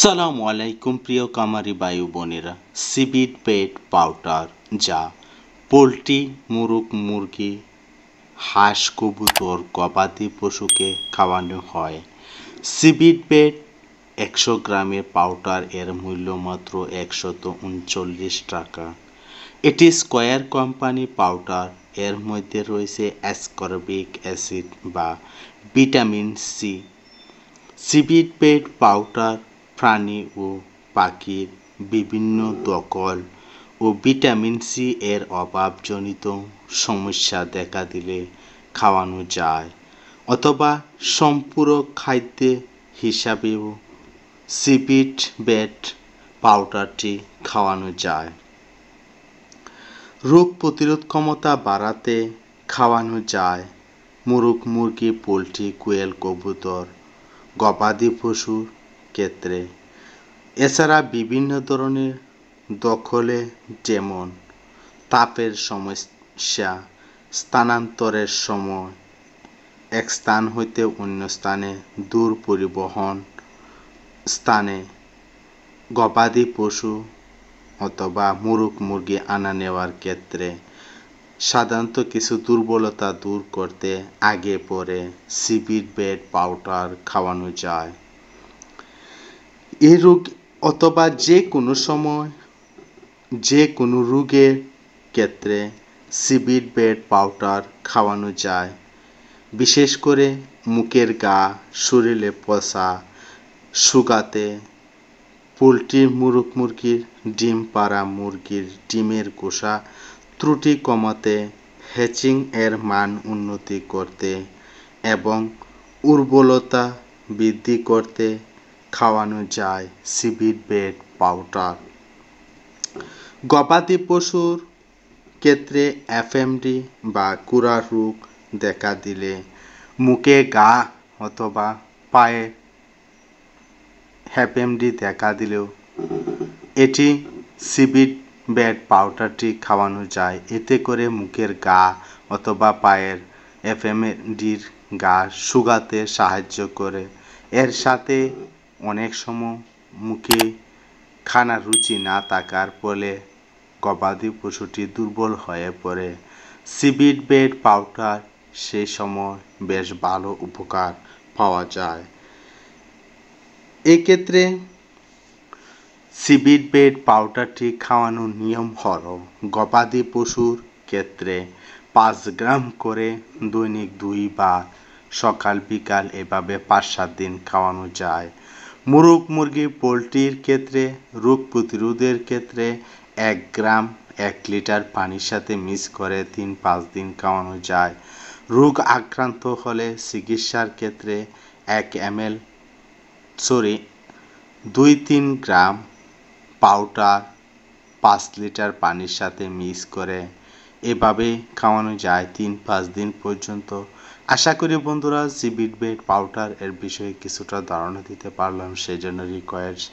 সালাম আলাইকুম প্রিয় কামারি বায়ু বোনেরা সিবিট পেট পাউডার যা পোলট্রি মুরগ মুরগি হাঁস কবুতর গবাদি পশুকে খাওয়ানো হয় সিবিট পেট একশো গ্রামের পাউডার এর মূল্য মাত্র একশত উনচল্লিশ টাকা এটি স্কোয়ার কোম্পানি পাউডার এর মধ্যে রয়েছে অ্যাসকর্বিক অ্যাসিড বা ভিটামিন সি সিবিট পেট পাউডার প্রাণী ও পাখির বিভিন্ন দকল ও ভিটামিন সি এর অভাবজনিত সমস্যা দেখা দিলে খাওয়ানো যায় অথবা সম্পূরক খাদ্য হিসাবেও সিপিট বেট পাউডারটি খাওয়ানো যায় রোগ প্রতিরোধ ক্ষমতা বাড়াতে খাওয়ানো যায় মুরগ মুরগি পোলট্রি কোয়েল কবুতর গবাদি পশুর ক্ষেত্রে এছাড়া বিভিন্ন ধরনের দখলে যেমন তাপের সমস্যা স্থানান্তরের সময় এক স্থান হইতে অন্য স্থানে দূর পরিবহন স্থানে গবাদি পশু অথবা মুরুখ মুরগি আনা নেওয়ার ক্ষেত্রে সাধারণত কিছু দুর্বলতা দূর করতে আগে পরে সিবির বেড পাউডার খাওয়ানো যায় এ রোগ অথবা যে কোনো সময় যে কোনো রোগের ক্ষেত্রে সিবিট বেড পাউডার খাওয়ানো যায় বিশেষ করে মুখের গা শরীরে পচা শুকাতে পোলট্রির মুরগ মুরগির ডিম পাড়া মুরগির ডিমের কোষা ত্রুটি কমাতে হ্যাচিং এর মান উন্নতি করতে এবং উর্বরতা বৃদ্ধি করতে খাওয়ানো যায় সিবিট বেড পাউডার গবাদি পশুর ক্ষেত্রে এফএমডি বা কুরার রোগ দেখা দিলে মুখে গা অথবা পায়ে হ্যাপেমডি দেখা দিলেও এটি সিবিট বেড পাউডারটি খাওয়ানো যায় এতে করে মুখের গা অথবা পায়ের এফএমডির গা শুগাতে সাহায্য করে এর সাথে অনেক সময় মুখে খানার রুচি না থাকার ফলে গবাদি পশুটি দুর্বল হয়ে পড়ে সিবিট বেড পাউডার সেই সময় বেশ ভালো উপকার পাওয়া যায় এক্ষেত্রে সিবিট বেড পাউডারটি খাওয়ানোর নিয়ম হল গবাদি পশুর ক্ষেত্রে পাঁচ গ্রাম করে দৈনিক দুইবার সকাল বিকাল এভাবে পাঁচ সাত দিন খাওয়ানো যায় মুরগ মুরগি পোলট্রির ক্ষেত্রে রোগ প্রতিরোধের ক্ষেত্রে এক গ্রাম এক লিটার পানির সাথে মিস করে তিন পাঁচ দিন খাওয়ানো যায় রোগ আক্রান্ত হলে চিকিৎসার ক্ষেত্রে এক এম এল সরি দুই তিন গ্রাম পাউডার পাঁচ লিটার পানির সাথে মিক্স করে এভাবে খাওয়ানো যায় তিন পাঁচ দিন পর্যন্ত আশা করি বন্ধুরা বিট বেড পাউডার এর বিষয়ে কিছুটা ধারণা দিতে পারলাম সেই জন্য রিকোয়েস্ট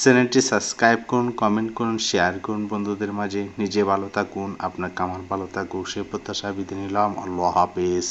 চ্যানেলটি সাবস্ক্রাইব করুন কমেন্ট করুন শেয়ার করুন বন্ধুদের মাঝে নিজে ভালো থাকুন আপনার আমার ভালো থাকুক সে প্রত্যাশা বিদায় নিলাম আল্লাহ হাফিজ